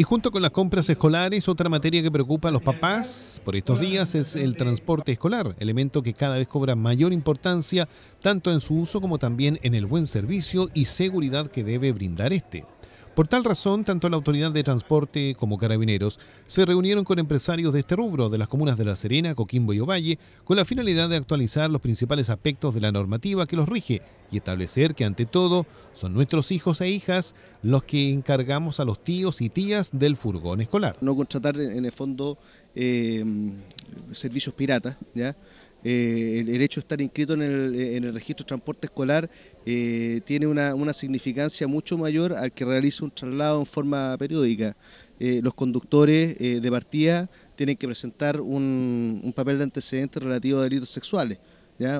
Y junto con las compras escolares, otra materia que preocupa a los papás por estos días es el transporte escolar, elemento que cada vez cobra mayor importancia tanto en su uso como también en el buen servicio y seguridad que debe brindar este. Por tal razón, tanto la Autoridad de Transporte como Carabineros se reunieron con empresarios de este rubro de las comunas de La Serena, Coquimbo y Ovalle con la finalidad de actualizar los principales aspectos de la normativa que los rige y establecer que ante todo son nuestros hijos e hijas los que encargamos a los tíos y tías del furgón escolar. No contratar en el fondo eh, servicios piratas, ¿ya? Eh, el, hecho de estar inscrito en el, registro de transporte escolar eh, tiene una, significancia mucho mayor al que realice un traslado en forma periódica. Eh, los conductores de partida tienen que presentar un, un papel de antecedente relativo a delitos sexuales.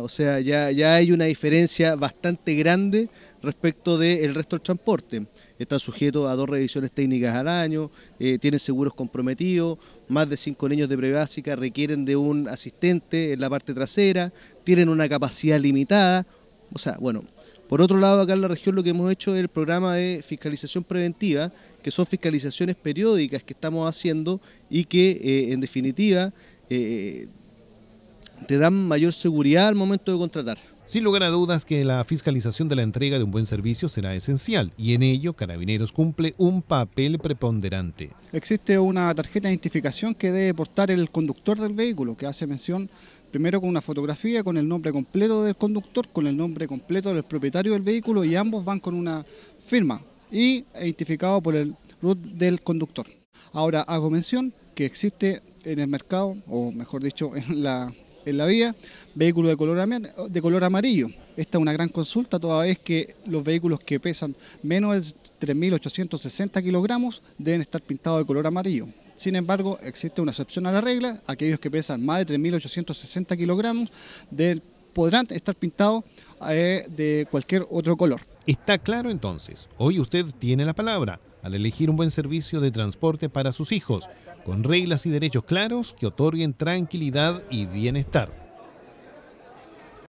O sea, ya, hay una diferencia bastante grande respecto del resto del transporte. Están sujetos a dos revisiones técnicas al año, eh, tienen seguros comprometidos, más de cinco niños de prebásica requieren de un asistente en la parte trasera, tienen una capacidad limitada. O sea, bueno, por otro lado, acá en la región lo que hemos hecho es el programa de fiscalización preventiva, que son fiscalizaciones periódicas que estamos haciendo y que eh, en definitiva eh, te dan mayor seguridad al momento de contratar. Sin lugar a dudas que la fiscalización de la entrega de un buen servicio será esencial y en ello Carabineros cumple un papel preponderante. Existe una tarjeta de identificación que debe portar el conductor del vehículo que hace mención primero con una fotografía con el nombre completo del conductor, con el nombre completo del propietario del vehículo y ambos van con una firma y identificado por el root del conductor. Ahora hago mención que existe en el mercado, o mejor dicho, en la en la vía, vehículos de color, de color amarillo. Esta es una gran consulta, toda vez que los vehículos que pesan menos de 3.860 kilogramos deben estar pintados de color amarillo. Sin embargo, existe una excepción a la regla, aquellos que pesan más de 3.860 kilogramos podrán estar pintados eh, de cualquier otro color. Está claro entonces, hoy usted tiene la palabra al elegir un buen servicio de transporte para sus hijos, con reglas y derechos claros que otorguen tranquilidad y bienestar.